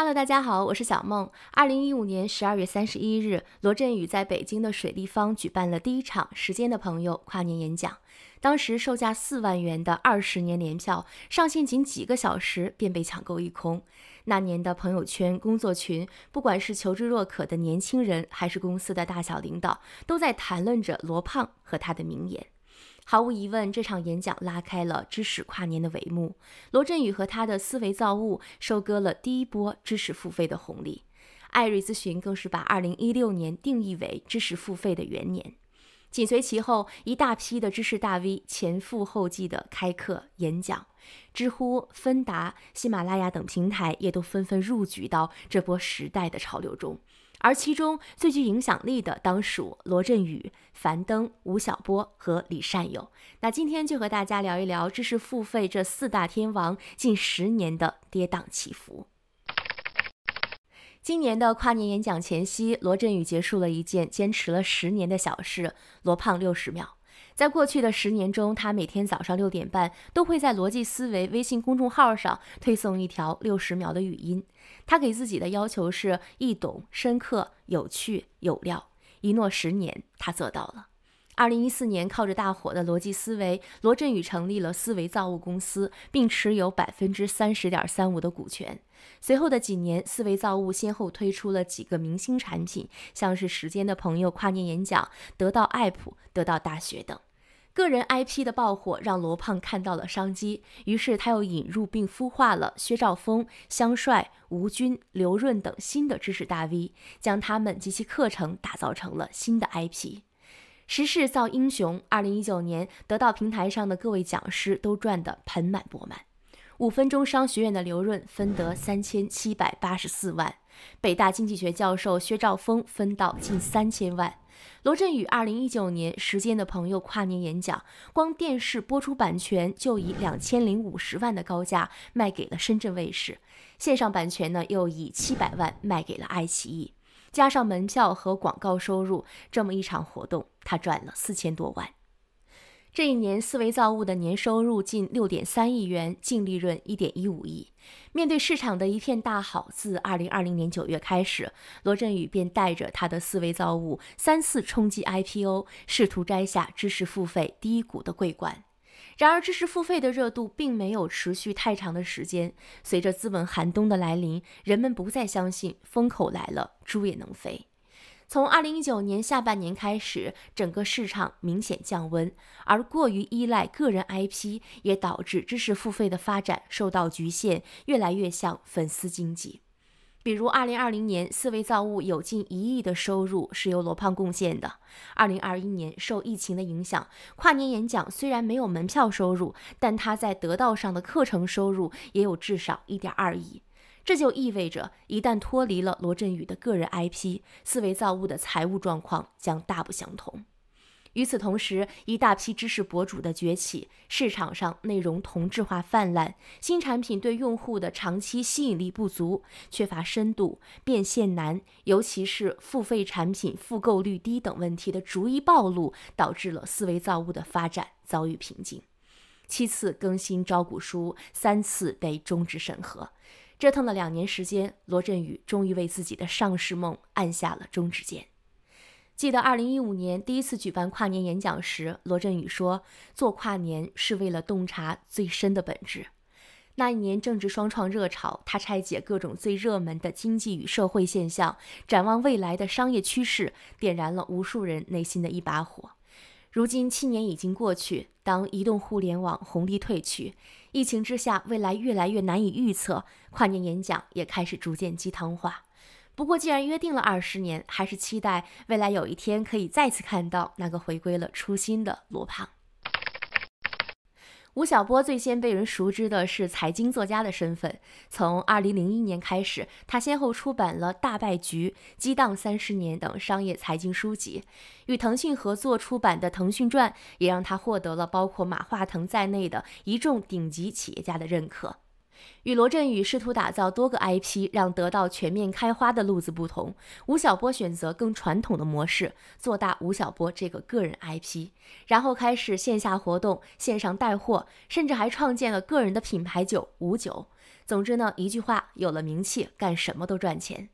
Hello，大家好，我是小梦。二零一五年十二月三十一日，罗振宇在北京的水立方举办了第一场《时间的朋友》跨年演讲。当时售价四万元的二十年联票，上线仅几个小时便被抢购一空。那年的朋友圈、工作群，不管是求知若渴的年轻人，还是公司的大小领导，都在谈论着罗胖和他的名言。毫无疑问，这场演讲拉开了知识跨年的帷幕。罗振宇和他的思维造物收割了第一波知识付费的红利。艾瑞咨询更是把2016年定义为知识付费的元年。紧随其后，一大批的知识大 V 前赴后继地开课演讲，知乎、芬达、喜马拉雅等平台也都纷纷入局到这波时代的潮流中。而其中最具影响力的，当属罗振宇、樊登、吴晓波和李善友。那今天就和大家聊一聊知识付费这四大天王近十年的跌宕起伏。今年的跨年演讲前夕，罗振宇结束了一件坚持了十年的小事——罗胖六十秒。在过去的十年中，他每天早上六点半都会在逻辑思维微信公众号上推送一条六十秒的语音。他给自己的要求是易懂、深刻、有趣、有料。一诺十年，他做到了。二零一四年，靠着大火的逻辑思维，罗振宇成立了思维造物公司，并持有百分之三十点三五的股权。随后的几年，思维造物先后推出了几个明星产品，像是时间的朋友、跨年演讲、得到 App、得到大学等。个人 IP 的爆火让罗胖看到了商机，于是他又引入并孵化了薛兆丰、香帅、吴军、刘润等新的知识大 V，将他们及其课程打造成了新的 IP。时势造英雄，二零一九年得到平台上的各位讲师都赚得盆满钵满。五分钟商学院的刘润分得三千七百八十四万，北大经济学教授薛兆丰分到近三千万。罗振宇二零一九年时间的朋友跨年演讲，光电视播出版权就以两千零五十万的高价卖给了深圳卫视，线上版权呢又以七百万卖给了爱奇艺，加上门票和广告收入，这么一场活动，他赚了四千多万。这一年，思维造物的年收入近六点三亿元，净利润一点一五亿。面对市场的一片大好，自二零二零年九月开始，罗振宇便带着他的思维造物三次冲击 IPO，试图摘下知识付费低谷的桂冠。然而，知识付费的热度并没有持续太长的时间。随着资本寒冬的来临，人们不再相信风口来了，猪也能飞。从二零一九年下半年开始，整个市场明显降温，而过于依赖个人 IP 也导致知识付费的发展受到局限，越来越像粉丝经济。比如，二零二零年，思维造物有近一亿的收入是由罗胖贡献的。二零二一年，受疫情的影响，跨年演讲虽然没有门票收入，但他在得道上的课程收入也有至少一点二亿。这就意味着，一旦脱离了罗振宇的个人 IP，思维造物的财务状况将大不相同。与此同时，一大批知识博主的崛起，市场上内容同质化泛滥，新产品对用户的长期吸引力不足，缺乏深度，变现难，尤其是付费产品复购率低等问题的逐一暴露，导致了思维造物的发展遭遇瓶颈。七次更新招股书，三次被终止审核。折腾了两年时间，罗振宇终于为自己的上市梦按下了终止键。记得2015年第一次举办跨年演讲时，罗振宇说：“做跨年是为了洞察最深的本质。”那一年正值双创热潮，他拆解各种最热门的经济与社会现象，展望未来的商业趋势，点燃了无数人内心的一把火。如今七年已经过去，当移动互联网红利褪去，疫情之下，未来越来越难以预测。跨年演讲也开始逐渐鸡汤化。不过，既然约定了二十年，还是期待未来有一天可以再次看到那个回归了初心的罗胖。吴晓波最先被人熟知的是财经作家的身份。从2001年开始，他先后出版了《大败局》《激荡三十年》等商业财经书籍，与腾讯合作出版的《腾讯传》也让他获得了包括马化腾在内的一众顶级企业家的认可。与罗振宇试图打造多个 IP，让得到全面开花的路子不同，吴晓波选择更传统的模式，做大吴晓波这个个人 IP，然后开始线下活动、线上带货，甚至还创建了个人的品牌酒五九。总之呢，一句话，有了名气，干什么都赚钱。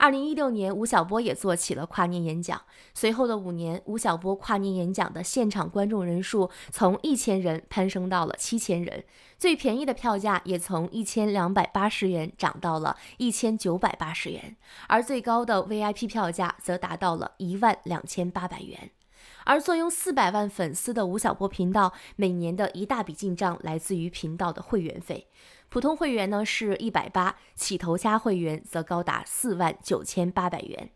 二零一六年，吴晓波也做起了跨年演讲。随后的五年，吴晓波跨年演讲的现场观众人数从一千人攀升到了七千人，最便宜的票价也从一千两百八十元涨到了一千九百八十元，而最高的 VIP 票价则达到了一万两千八百元。而坐拥四百万粉丝的吴晓波频道，每年的一大笔进账来自于频道的会员费。普通会员呢是一百八，起投家会员则高达四万九千八百元。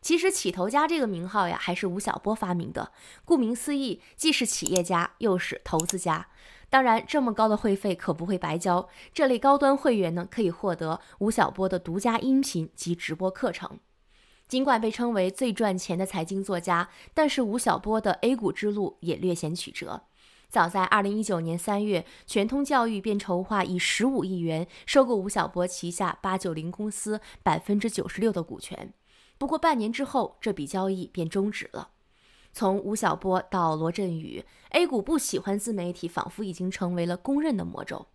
其实“起投家”这个名号呀，还是吴晓波发明的。顾名思义，既是企业家，又是投资家。当然，这么高的会费可不会白交。这类高端会员呢，可以获得吴晓波的独家音频及直播课程。尽管被称为最赚钱的财经作家，但是吴晓波的 A 股之路也略显曲折。早在二零一九年三月，全通教育便筹划以十五亿元收购吴晓波旗下八九零公司百分之九十六的股权，不过半年之后，这笔交易便终止了。从吴晓波到罗振宇，A 股不喜欢自媒体，仿佛已经成为了公认的魔咒。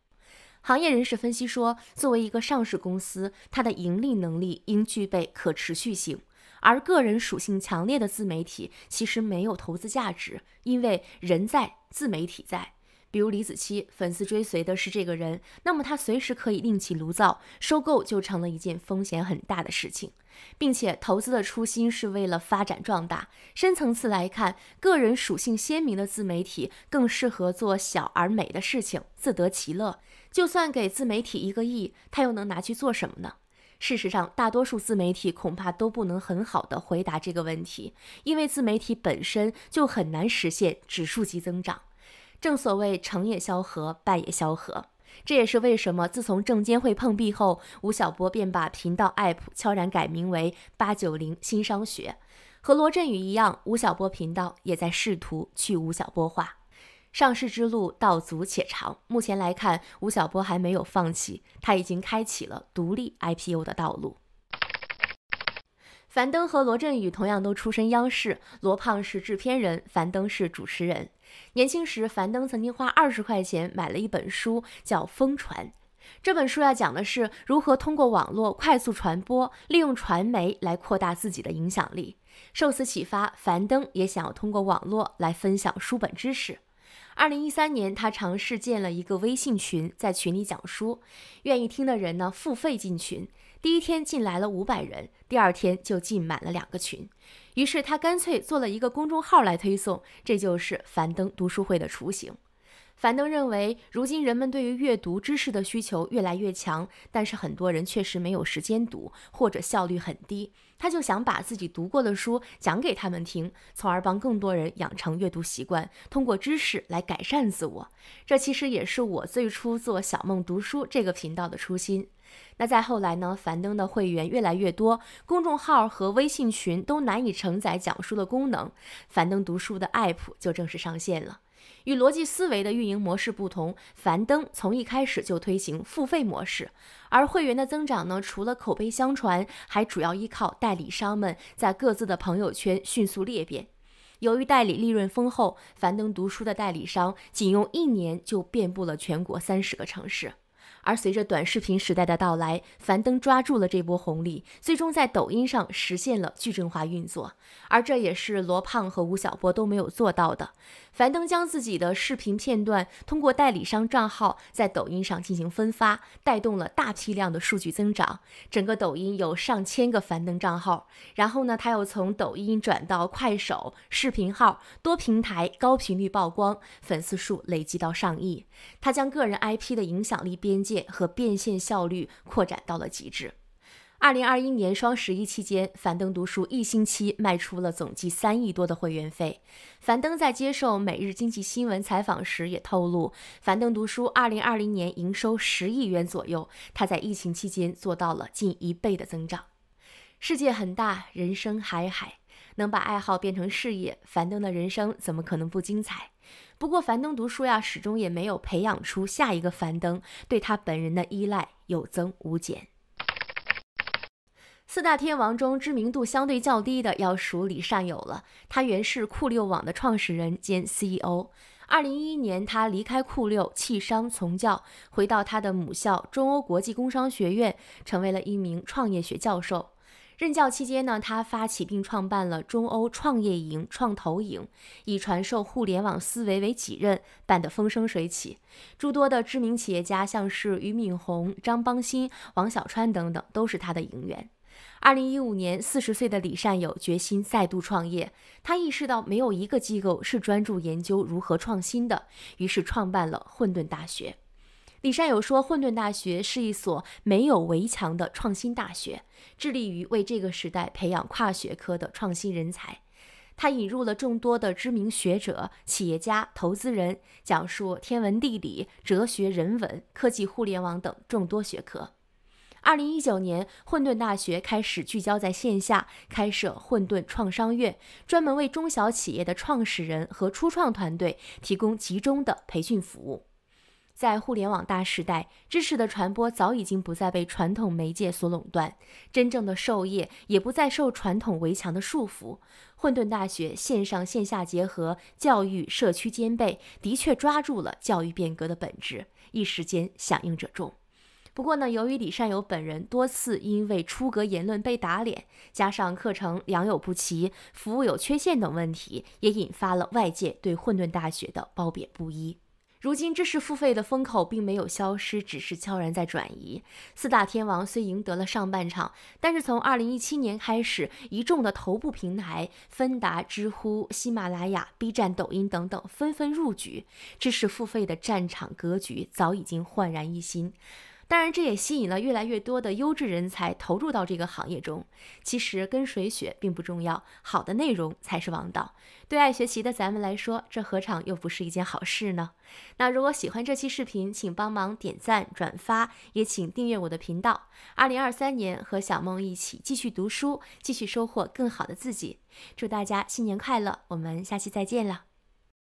行业人士分析说，作为一个上市公司，它的盈利能力应具备可持续性。而个人属性强烈的自媒体其实没有投资价值，因为人在，自媒体在。比如李子柒，粉丝追随的是这个人，那么他随时可以另起炉灶，收购就成了一件风险很大的事情。并且，投资的初心是为了发展壮大。深层次来看，个人属性鲜明的自媒体更适合做小而美的事情，自得其乐。就算给自媒体一个亿，他又能拿去做什么呢？事实上，大多数自媒体恐怕都不能很好的回答这个问题，因为自媒体本身就很难实现指数级增长。正所谓成也萧何，败也萧何。这也是为什么自从证监会碰壁后，吴晓波便把频道 APP 悄然改名为“八九零新商学”。和罗振宇一样，吴晓波频道也在试图去吴晓波化。上市之路道阻且长，目前来看，吴晓波还没有放弃，他已经开启了独立 I P o 的道路。樊登和罗振宇同样都出身央视，罗胖是制片人，樊登是主持人。年轻时，樊登曾经花二十块钱买了一本书，叫《疯传》，这本书要讲的是如何通过网络快速传播，利用传媒来扩大自己的影响力。受此启发，樊登也想要通过网络来分享书本知识。二零一三年，他尝试建了一个微信群，在群里讲书，愿意听的人呢付费进群。第一天进来了五百人，第二天就进满了两个群。于是他干脆做了一个公众号来推送，这就是樊登读书会的雏形。樊登认为，如今人们对于阅读知识的需求越来越强，但是很多人确实没有时间读，或者效率很低。他就想把自己读过的书讲给他们听，从而帮更多人养成阅读习惯，通过知识来改善自我。这其实也是我最初做小梦读书这个频道的初心。那再后来呢，樊登的会员越来越多，公众号和微信群都难以承载讲书的功能，樊登读书的 App 就正式上线了。与逻辑思维的运营模式不同，樊登从一开始就推行付费模式，而会员的增长呢，除了口碑相传，还主要依靠代理商们在各自的朋友圈迅速裂变。由于代理利润丰厚，樊登读书的代理商仅用一年就遍布了全国三十个城市。而随着短视频时代的到来，樊登抓住了这波红利，最终在抖音上实现了矩阵化运作，而这也是罗胖和吴晓波都没有做到的。樊登将自己的视频片段通过代理商账号在抖音上进行分发，带动了大批量的数据增长。整个抖音有上千个樊登账号，然后呢，他又从抖音转到快手视频号，多平台高频率曝光，粉丝数累积到上亿。他将个人 IP 的影响力边界和变现效率扩展到了极致。二零二一年双十一期间，樊登读书一星期卖出了总计三亿多的会员费。樊登在接受《每日经济新闻》采访时也透露，樊登读书二零二零年营收十亿元左右，他在疫情期间做到了近一倍的增长。世界很大，人生海海，能把爱好变成事业，樊登的人生怎么可能不精彩？不过，樊登读书呀，始终也没有培养出下一个樊登，对他本人的依赖有增无减。四大天王中知名度相对较低的要数李善友了。他原是酷六网的创始人兼 CEO。二零一一年，他离开酷六，弃商从教，回到他的母校中欧国际工商学院，成为了一名创业学教授。任教期间呢，他发起并创办了中欧创业营、创投营，以传授互联网思维为己任，办得风生水起。诸多的知名企业家，像是俞敏洪、张邦鑫、王小川等等，都是他的营员。二零一五年，四十岁的李善友决心再度创业。他意识到没有一个机构是专注研究如何创新的，于是创办了混沌大学。李善友说：“混沌大学是一所没有围墙的创新大学，致力于为这个时代培养跨学科的创新人才。”他引入了众多的知名学者、企业家、投资人，讲述天文、地理、哲学、人文、科技、互联网等众多学科。二零一九年，混沌大学开始聚焦在线下开设混沌创商院，专门为中小企业的创始人和初创团队提供集中的培训服务。在互联网大时代，知识的传播早已经不再被传统媒介所垄断，真正的授业也不再受传统围墙的束缚。混沌大学线上线下结合，教育社区兼备，的确抓住了教育变革的本质，一时间响应者众。不过呢，由于李善友本人多次因为出格言论被打脸，加上课程良莠不齐、服务有缺陷等问题，也引发了外界对混沌大学的褒贬不一。如今知识付费的风口并没有消失，只是悄然在转移。四大天王虽赢得了上半场，但是从2017年开始，一众的头部平台，芬达、知乎、喜马拉雅、B 站、抖音等等纷纷入局，知识付费的战场格局早已经焕然一新。当然，这也吸引了越来越多的优质人才投入到这个行业中。其实，跟谁学并不重要，好的内容才是王道。对爱学习的咱们来说，这何尝又不是一件好事呢？那如果喜欢这期视频，请帮忙点赞、转发，也请订阅我的频道。二零二三年，和小梦一起继续读书，继续收获更好的自己。祝大家新年快乐！我们下期再见了。